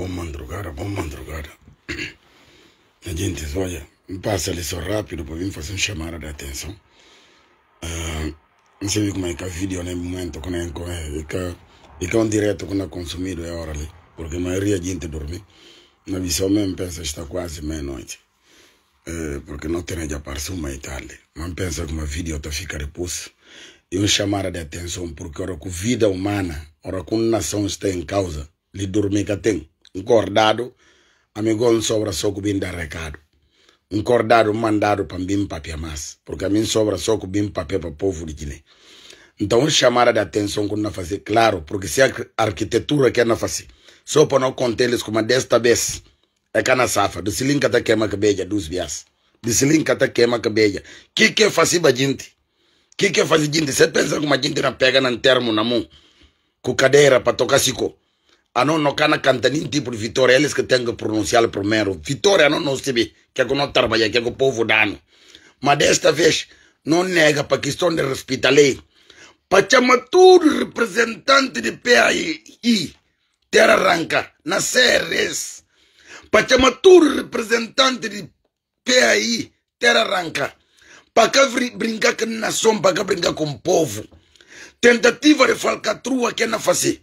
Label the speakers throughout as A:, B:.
A: bom madrugada, bom madrugar. A gente diz, olha, passa ali só rápido para vir fazer uma chamada de atenção. Uh, não sei como é que a é vídeo nem né, momento, quando é, quando é, que, é que é um direto quando é consumido é hora ali, porque a maioria da gente dorme. Na visão mesmo pensa que está quase meia-noite, uh, porque não tem já aparecer uma tarde. Mas pensa que uma vídeo está ficando repulso e um chamada de atenção, porque ora com vida humana, ora com nação está em causa, lhe dorme que tem. Um cordado, amigão sobra só que dar recado. Um cordado mandado para mim papia mas, porque a mim sobra só que bem papel para o povo de Guiné. Então, chamada de atenção quando não fazer, claro, porque se a arquitetura que não fazer, só para não contar eles como desta vez, é que na safa, do silinca até queima que beija dos vias, do silinca até queima que beija. Que que é fazer para gente? Que que é fazer gente? Você pensa que a gente não pega na termo na mão, com cadeira para tocar chico ano ah, no canta nem tipo de vitória, eles que têm que pronunciar primeiro. Vitória não não sabe que é que não trabalha, que é que o povo dano. Mas desta vez não nega para questão de respeitar a lei. Para chamar todo representante de PAI, terra arranca, na CRS. Para chamar todo representante de PAI, terra arranca. Para cá brincar com a nação, para cá brincar com o povo. Tentativa de falcatrua que é na fazer.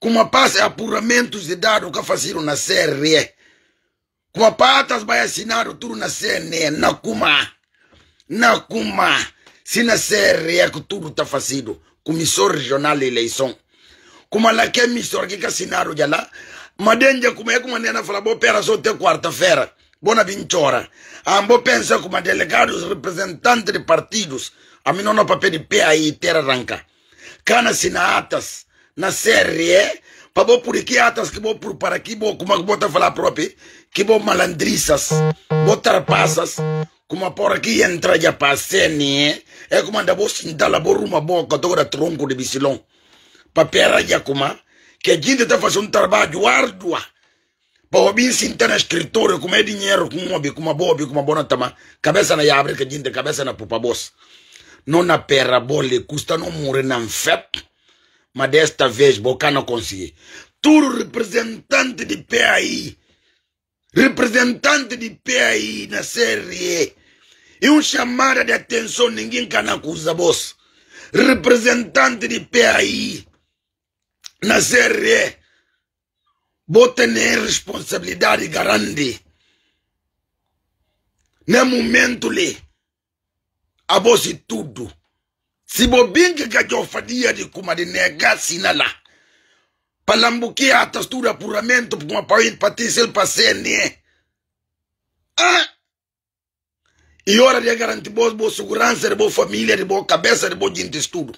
A: Kuma passa apuramentos de dados que faziram na CRE. Kuma patas vai assinar tudo na CNE, na Kuma. Na Kuma. Se na CRE que tudo está fazido. Comissão Regional de Eleição. Kuma lá que é missor que assinaram já lá. Madenja como é que nena fala, boa pera só até quarta-feira. Bona vinchora. Ambo pensa como delegados, representantes de partidos. A menina não papel de pé aí, terra arranca. Cana sinatas na série eh? para por aqui atas que vou por para aqui vou como vou tá falar próprio que vou malandriças vou tarpassas como por aqui entra já passene eh? é eh, como anda vou sentar lá vou rumo bom catora tronco de bicilão pera já como que a gente está fazendo um trabalho árduo para ouvir sentar na escritório como é dinheiro com uma com uma boa com uma boa tama cabeça na abre que a gente cabeça na pupa boss não na pera bole custa não morrer na fep mas desta vez Boca não conseguiu. Tudo representante de PAI, representante de PAI na CRE, e um chamada de atenção, ninguém acusa boss. Representante de PAI na CRE, vou ter responsabilidade grande. No momento, lhe, a tudo sibobingikachofania dikumadinega sinala palambukia hata stura puramento kumapain patisel pasenie ah! e ora de garantir boa boas segurança de boa família de boa cabeça de boa gente estudo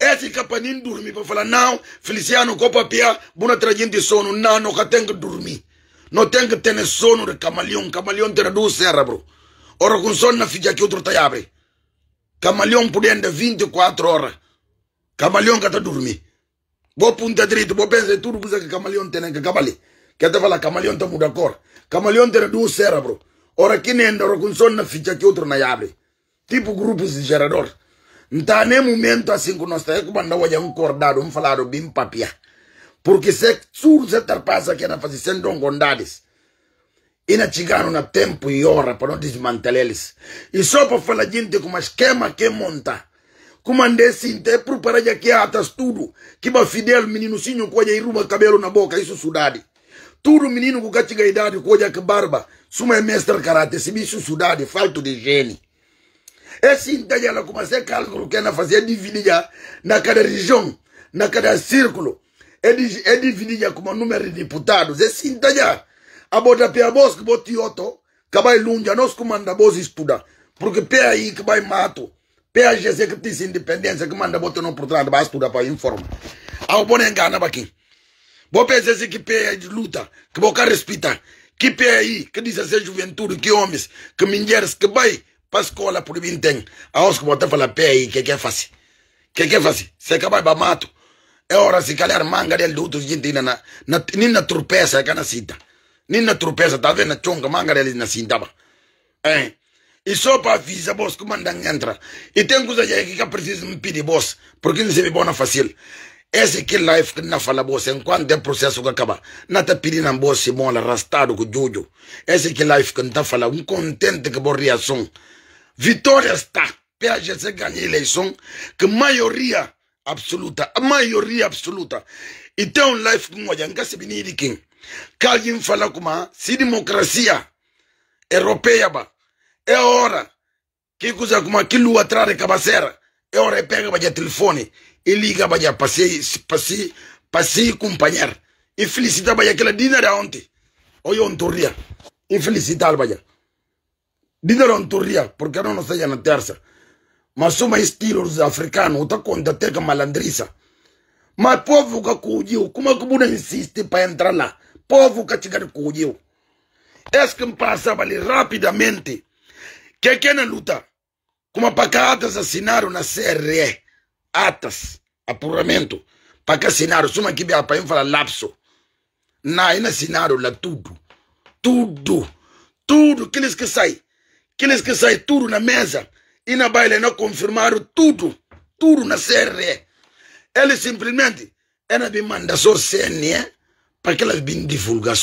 A: esse capanin dormir para falar não Feliciano copa pia buna tra gente sono não não tem que dormir não tem que ter sono de camaleão camaleão traduz cérebro ora com sono na fija que outro te abre Camaleão podia andar 24 horas. Camaleão que está dormir. Vou punta direito, vou pensar em tudo que camaleão tem que acabar ali. Que até falar camaleão está mudando a cor. Camaleão tem duas cérebro. Ora que nem anda com sono na ficha que outro não abre. Tipo grupos de gerador. Não está nem momento assim que nós estamos quando nós vamos cordado um falar bem papia. Porque se surge essa tarpaça que na fazer sendo gondades na tempo e hora para não desmantelar eles. E só para falar gente com um esquema que monta. Como andei assim, para já que atas tudo. Que ba fidel meninozinho com a iruma cabelo na boca, isso sudade. Tudo menino com catiga idade, com a que barba. Suma é mestre karate, se bicho sudade, falta de higiene. Esse então ela começa a cálculo que ela fazia dividir na cada região, na cada círculo. É dividir como número de deputados. Esse então já aboda pia bos que boti oto kabai lunja nos comanda bos estuda porque pia aí que vai mato pia jese que diz independência que manda boto no portanto vai estudar para informar ao bom engana baqui bo pensa se que pei de luta que boca respeita que pia que diz essa juventude que homens que mulheres que vai para escola por mim a os que bota fala pia que que é fácil que que é fácil se cabai vai mato é hora se calhar manga de luto gente na na nem tropeça que na cita nina tropeza tave na chonga mangare ali nasindaba eh pa visa boss kumanda ngendra itenguza ya kika precise mpidi boss porque ni sebe bona facile ese que life que na fala boss en quando é processo que acaba na ta pidi na boss mo e mola rastado com jojo ese que life que na fala um contente que boa reação vitória está PHC ganha eleição que maioria absoluta a maioria absoluta E tem um life que moja ngase biniri king kaljin fala kuma si demokrasiya europeya ba e ora kikuza kuma kiluwa trare kabasera e ora epega baja telefone iliga baja pasi pasi pasi kumpanyar ifelicita baja kila dinari aonti oyo nturria ifelicitar baja dinari onturria porque no nos hallan atearsa masuma estilos africano utakonda teka malandrisa mapovu kakuji ukuma kubuna insiste pa entrar la povo categorial. Esse é que passava ali rapidamente. Que é que na luta? Como para atas assinaram na CRE. Atas, apuramento. Para cá assinaram, suma aqui para eu falar lapso. Na, ainda assinaram lá tudo. Tudo. Tudo, aqueles que saem. Aqueles que saem tudo na mesa. E na baile não confirmaram tudo. Tudo na CRE. Ele simplesmente, ela é me manda só CNE. Para que elas vêm divulgar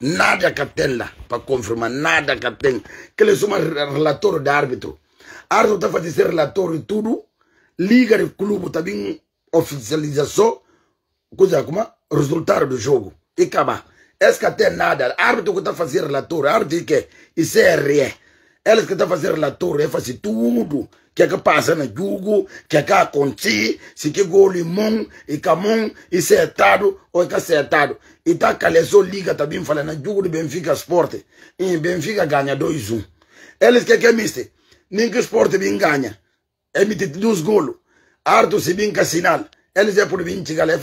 A: Nada que tem lá para confirmar, nada que tem. Que eles são relatório de árbitro. A árbitro está fazendo relatório e tudo. Liga o clube também oficialização. Coisa como resultado do jogo. E acabar. Essa que até nada. A árbitro que está fazendo relatório, árbitro que é ICRE. eles que estão fazendo relatório, é fazer tudo que que passa na jugo, que que acontece, se que go limão, e camon, e acertado, ou que acertado. E tá calesou liga também fala na jugo de Benfica Sport. E Benfica ganha 2-1. Um. Eles que que miste, nem que Sport bem ganha. É metido dois golos. Arto se bem sinal. Eles é por 20 chegar lá e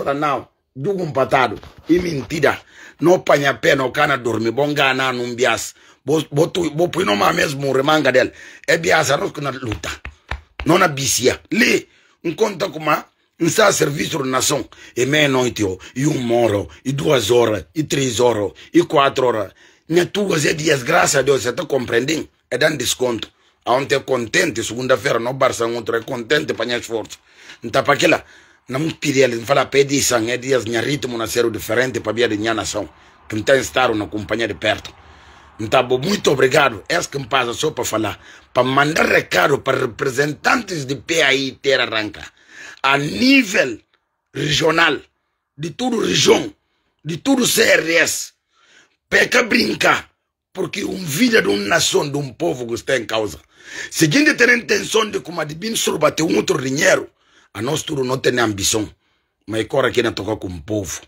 A: um não, empatado. E mentira. Não panha pé, não cana dormir, bom ganhar num bias. Botu, botu, não mesmo remanga dela. É biasa, a que na luta nona bisia le nkonta kuma nsa serviço da nação e meia-noite e uma hora e duas horas e três horas e quatro horas minha tuas é dias graças a Deus você está compreendendo é dando desconto aonde é contente segunda-feira no Barça outro é contente para minha esforço então para aquela não pedi não fala pedi sangue dias minha ritmo na ser diferente para via de minha nação que não tem estar na companhia de perto Tá então, bom, muito obrigado. Essa que me passa só para falar. Para mandar recado para representantes de PAI Terra Arranca. A nível regional, de tudo região, de tudo CRS. Peca brincar. Porque um vida de uma nação, de um povo que está em causa. Seguindo ter a intenção de como adivino surbater um outro dinheiro, a nós tudo não tem ambição. Mas agora aqui não é toca com o povo.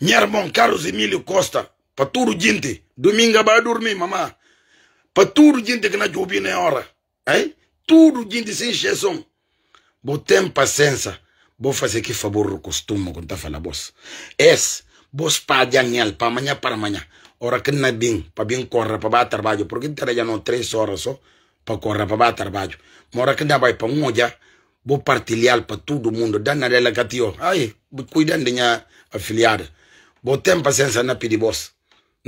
A: Minha irmã Carlos Emílio Costa, paturu jinte dominga ba dormi mama paturu jinte kana jobi na hora ai tudo jinte sem chesom bo tem paciência bo fazer que favor costume quando tá fala boss es boss pa jangal pa manhã para manhã ora que na bem pa bem corra pa ba trabalho porque já não três horas só pa corra pa ba trabalho mora que na vai pa moja bo partilhar pa todo mundo dana na delegatio ai cuidando de minha afiliada bo tem paciência na pidi boss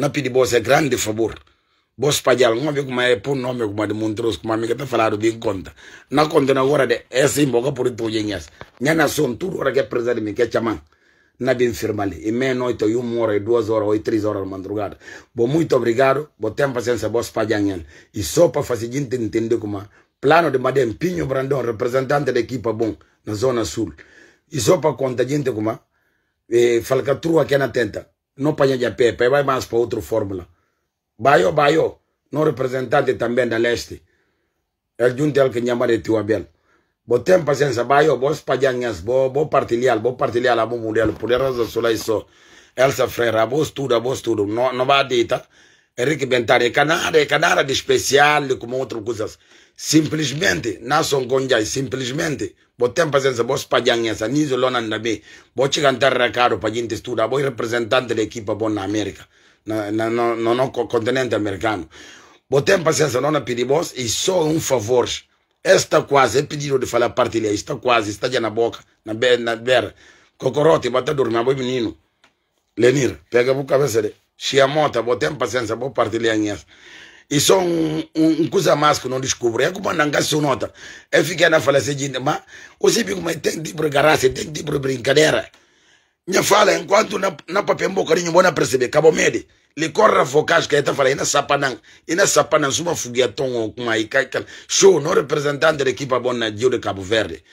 A: napidi bose é grande favor bos pajal ngobe como é por nome kuma é de montros kuma é mi tá kata falado bem conta na conta na hora de esse imboga por tu genias minha nação tudo hora que presa de me que chama na bem firmale e meia noite ou uma hora e duas horas ou três horas de madrugada bo muito obrigado bo tem paciência bos pajangan e só para fazer gente entender como plano de madame Pinho Brandão representante da equipa bom na zona sul e só para conta gente como eh, falcatrua que é na tenta não no de Pepe, vai mais para outra fórmula. Baio, Baio, não representante também da leste. é junto que chama de Tiwabel. Botem paciência, Baio, oh, boas palhanhas, bo, bo partilhar, bo partilhar a mundial, por razão solar só. Elsa Freira, boas tudo, boas tudo, não, não vai dita arrebentar é canara, é canara de especial, como outra coisa. Simplesmente, não são conjais, simplesmente. Botem paciência, vos paganhas, nisso lona na me. Vou te cantar recado para gente estudar, vou representante da equipa boa na América, na, na, no, no, no continente americano. Botem paciência, não na vos e só um favor. Está quase, é pedido de falar parte dele, está quase, está já na boca, na, be, na beira. Cocorote, bota dormir, boi menino. Lenir, pega a cabeça dele. Xiamota, botem paciência, vou partilhar isso. E só um, um, um coisa mais que não descubro. É como não gasto nota. Eu é fiquei na fala seguinte, mas você viu como tem tipo de garraça, tem tipo de brincadeira. Minha fala, enquanto na, na papel um bocadinho, vou não perceber. Cabo Mede, lhe corre a focar, que eu tá falando, e na sapanã, e na sapanã, suma foguetão ou com aí, show, não representante da equipa boa na de Cabo Verde.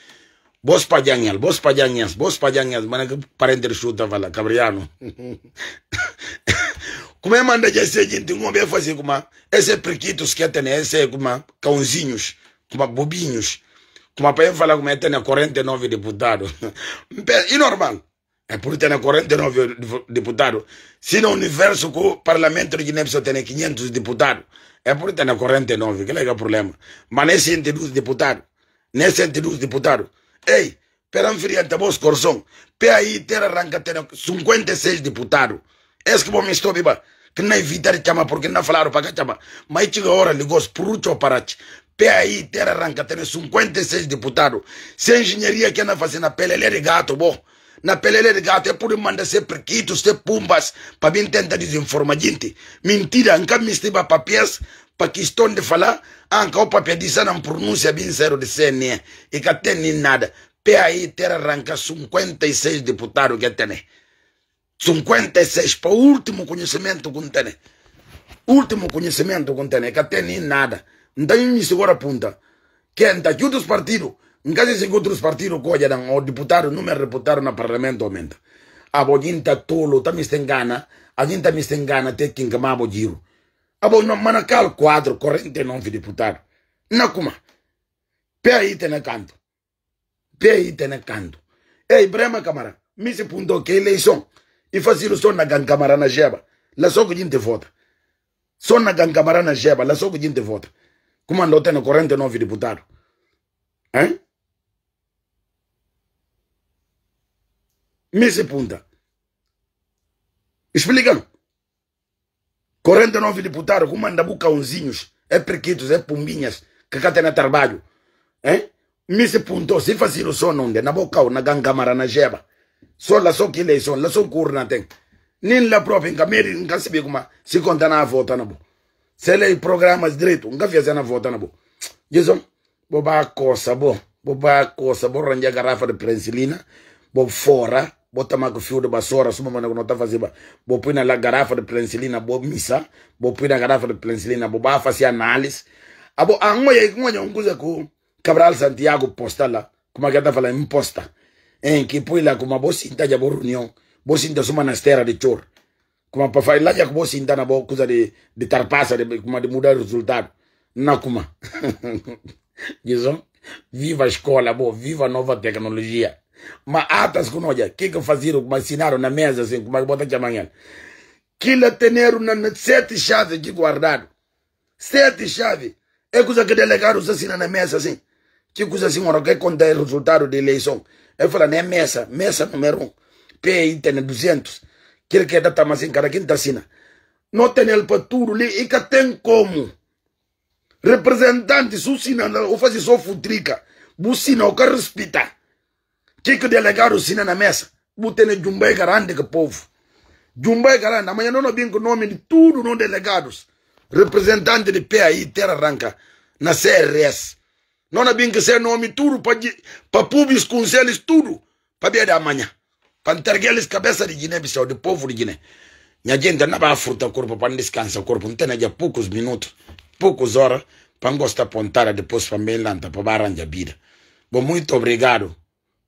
A: Vos pajanhas, vos pajanhas, vos pajanhas, mas é parente chuta, tá fala, cabriano. como é manda já ser gente ngombe fazer kuma esse prequitos que tem esse como cãozinhos como bobinhos a para falar como tem 49 deputados e normal é por ter 49 deputados se no universo que o parlamento de Guiné bissau tem 500 deputados é por ter 49 que é o problema mas nesse 112 deputados nesse 112 deputados ei Perão Fria Tabos pe aí ter arranca ter 56 deputados est ce que bo mi que biba evitar chama porque na falaram para chama mas chega hora ligos prucho parach PAI terra arranca tem 56 deputados Se engenharia que fazer na pelele de gato bom na pelele de gato é por mandar ser prequitos, ser pumbas, para vir tentar desinformar gente. Mentira, nunca me estive papéis, para estão de falar, anca o papel disso não pronuncia bem zero de CNE, e que tem nem nada. PAI terra arranca 56 deputados que tem. 56 para o último conhecimento que tem. Último conhecimento que tem, que até nem nada. Não tem me segura punta. Quem está aqui outros partidos, em casa de outros partidos, colheram, o deputado não me reputaram no parlamento, aumenta. A está tolo, tá me estengana, a gente está me estengana, tem que encamar o giro. A bolinha manacal quadro, 49 deputado. Não como? Pé aí tem canto. Pé aí tem canto. Ei, Brema Camara, me se puntou que é eleição. E silo o gangamara na jeba que a gente vota sona gangamara na jeba lá só que a gente vota kuma ndo tena 49 deputado hein Mese punta. Explica-me. 49 deputados, como anda bucãozinhos, é prequitos, é pombinhas, que cá tem trabalho. Hein? Mese punta, se fazia o não onde? Na boca, na gangamara, na jeba. so laso kile iso laso kurna teng nin la propre nga meri nga sibi kuma si konta na vota na bo sele programa direito nga fia sana vota na bo jesom bo ba kosa bo bo ba kosa bo ranja garafa de prensilina bo fora bo tamako fiudo ba sora suma mana kuno tafasi ba bo pina la garafa de prensilina bo misa bo pina garafa de prensilina bo ba fasi analis abo angmo ye ngwa nyonguza ku Cabral Santiago postala kuma gata fala imposta em que põe lá como bo sinta já bo reunião, bo sinta suma na estera de chor. Como para lá já bo sinta na boa coisa de de tarpassa, de como de mudar o resultado. Na como. Dizão, viva a escola, boa, viva a nova tecnologia. Mas atas com olha, que que faziam, como ensinaram na mesa assim, como botar de amanhã. Que lá teneram na sete chaves de guardado. Sete chaves. É coisa que delegaram assim na mesa assim. Que coisa assim, ora, que conta o resultado da eleição. Eu falo, né, Messa, Messa número um. PI tem 200, que é quer dar cara, quem assina. Não tem ele para tudo, e que tem como. Representante, sucina, ou fazer só futrica, bucina, o que respeita. Que que delegar o sina na mesa, botene jumbai garante que povo. Jumbai garante, amanhã não vem com o nome de tudo não delegados. Representante de PAI, Terra arranca na CRS nona binkise nomi tudo para pubis conselhos tudo para bia da manhã para entregar cabeça de Guiné Bissau de povo de Guiné minha gente não vai corpo para descansar corpo não tem já poucos minutos poucos horas para gostar pontada depois para melanta para baranja vida bom muito obrigado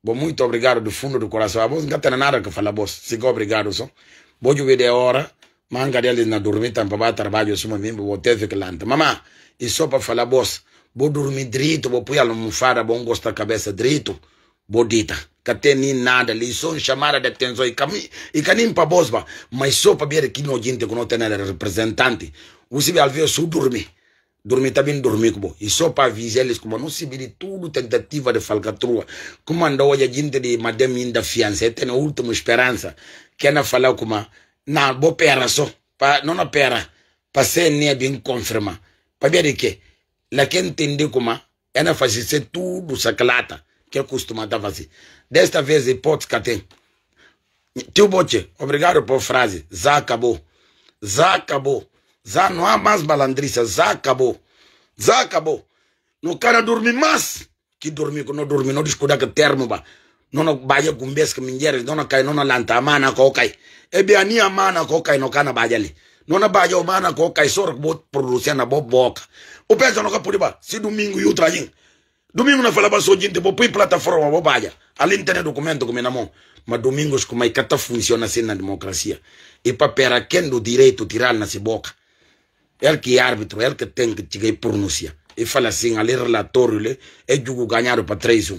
A: bom muito obrigado do fundo do coração a voz não tem nada que falar boss siga obrigado só bom dia de hora manga deles na dormita tampa para trabalho suma mimbo vou ter que lanta mamá e só para falar boss vou dormir direito, vou pôr a almofada, vou encostar a cabeça direito, vou dita. Que até nem nada, ali chamada de atenção e caminho, e para Bosba. Mas só para ver que no gente que não tem representante, o civil veio só dormir. Dormir também dormir como. E só para avisar eles como não se vira tudo tentativa de falcatrua. Como andou hoje a gente de madame ainda fiança, tem a última esperança. Que ela falou como, não, vou pera só, pa, não na pera, passei ser nem bem confirmar. Para ver que. Lá quer entendi como é ela faz isso tudo sacalata que eu costumava fazer. Desta vez, hipótese que tem. Tio Boche, obrigado por frase. já acabou. já acabou. já não há mais balandriça. já acabou. já acabou. No cara dorme mais. Que dormir que não não discuta que termo, ba. Não na baia com besca, minheiras, não na cai, não na lanta, a mana, cocai. É bem a minha eh mana, cocai, não cana baia ali. Nona ba yo mana ko kai sor bot produzia na bob boca. O peso no capuri ba, se domingo e outra jin. Domingo na falava só gente, bo põe plataforma bo baia. Ali tem documento como é na mão. Mas domingos como é que tá funciona assim na democracia. E para pera quem do direito tirar na se boca. Ele que é árbitro, ele que tem que chegar e E fala assim, ali relatório, ele é jogo ganhado para 3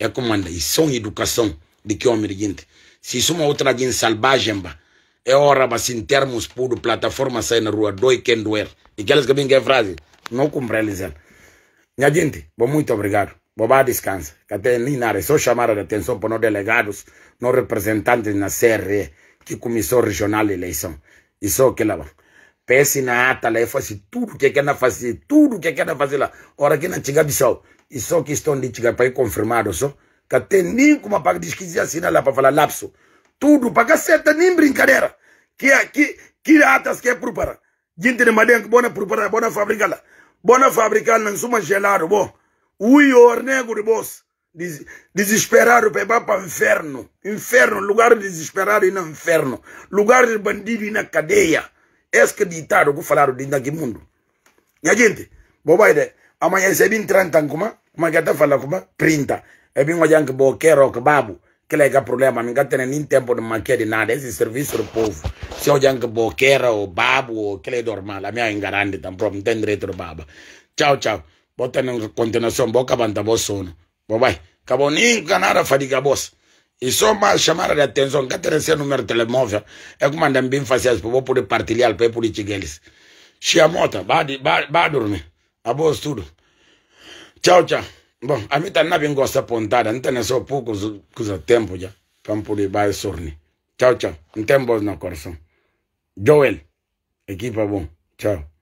A: É comanda anda, e são educação de que homem de gente. Se isso uma outra gente selvagem, bah, é hora, mas em termos puro, plataforma sai na rua, dói quem doer. E aqueles que vêm que é frase, não cumpre eles. Minha gente, bom, muito obrigado. Bobá descansa. Que até em Linares, é só chamar a atenção para os delegados, não representantes na CRE, que Comissão Regional de Eleição. E só que lá, pense na ata lá e faça tudo que é quer fazer, tudo que é quer fazer lá. Ora que na Tiga Bissau, e só que estão de Tiga para ir confirmado só, que até nem como a paga diz que dizia assinar lá para falar lapso tudo para caceta, nem brincadeira. Que, que, que atas que é preparar. Gente de madeira que bona preparar, bona fabricar lá. Bona fabricar não suma gelado, bom. Ui, ornego de boss. Des, desesperado para para inferno. Inferno, lugar desesperado e no inferno. Lugar de bandido e na cadeia. Esse que ditado que falaram de daqui mundo. Minha gente, bobaide, amanhã é bem 30 anos, é? como é que está é? falando como? 30. É? é bem uma janca boa, ou que babo que é problema, não tem nem tempo de maquiar de nada, esse serviço do povo. Se eu que boqueira ou babo, ou que é normal, a minha engarante tampouco, não tem direito de baba. Tchau, tchau. Bota na continuação, boca banda, boa sono. Bye bye. Acabou nem canara fadiga, boss. E só mais chamar a atenção, que tem esse número de telemóvel, é que mandam bem fazer, para poder partilhar, para poder chegar eles. Xia mota, vai dormir. A boa tudo. Tchau, tchau. Bom, a mim também não gosta pontada não tem só pouco coisa tempo já. Vamos por aí, sorni. Tchau, tchau. Não tem voz no coração. Joel, equipa bom. Tchau.